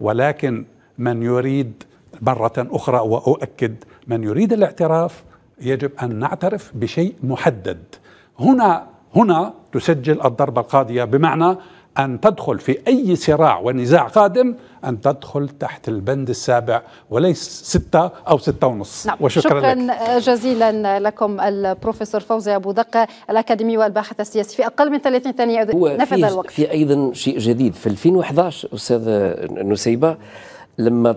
ولكن من يريد مرة أخرى وأؤكد من يريد الاعتراف يجب أن نعترف بشيء محدد هنا هنا تسجل الضربة القاضية بمعنى أن تدخل في أي صراع ونزاع قادم أن تدخل تحت البند السابع وليس ستة أو ستة ونص نعم. وشكرا شكرا
لك. جزيلا لكم البروفيسور فوزي أبو دقة الأكاديمي والباحث السياسي في أقل من 30 ثانية
نفذ الوقت في أيضا شيء جديد في 2011 أستاذ نسيبة لما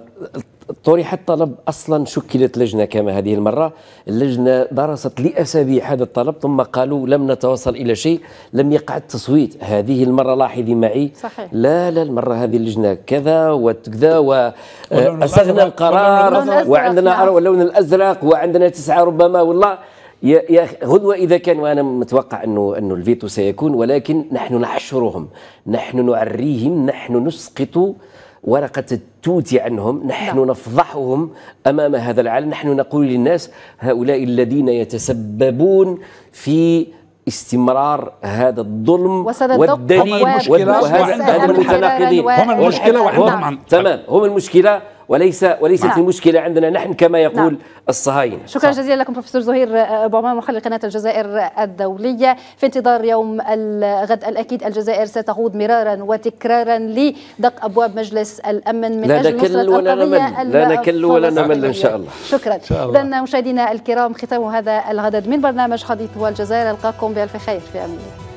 طرح الطلب اصلا شكلت لجنه كما هذه المره اللجنه درست لاسابيع هذا الطلب ثم قالوا لم نتوصل الى شيء لم يقع التصويت هذه المره لاحظي معي صحيح. لا لا المره هذه اللجنه كذا وكذا واسغنا القرار وعندنا نعم. اللون الازرق وعندنا تسعه ربما والله يا غدوة إذا كان وأنا متوقع أنه أنه الفيتو سيكون ولكن نحن نحشرهم نحن نعريهم نحن نسقط ورقة توتي عنهم نحن لا. نعم. نفضحهم أمام هذا العالم نحن نقول للناس هؤلاء الذين يتسببون في استمرار هذا الظلم والدليل وهذا المتناقضين هم المشكله وعندهم تمام هم المشكله وليس وليست نعم. المشكله عندنا نحن كما نعم. يقول نعم. الصهاينه شكرا صح.
جزيلا لكم بروفيسور زهير أبو عمان محلل قناه الجزائر الدوليه في انتظار يوم الغد الاكيد الجزائر ستخوض مرارا وتكرارا لدق ابواب مجلس الامن من لا اجل نكل ولا نمل لا نكل ولا نمل ان شاء الله شكرا اذا مشاهدينا الكرام ختام هذا الغدد من برنامج حديث والجزائر القاكم بالف خير في امان الله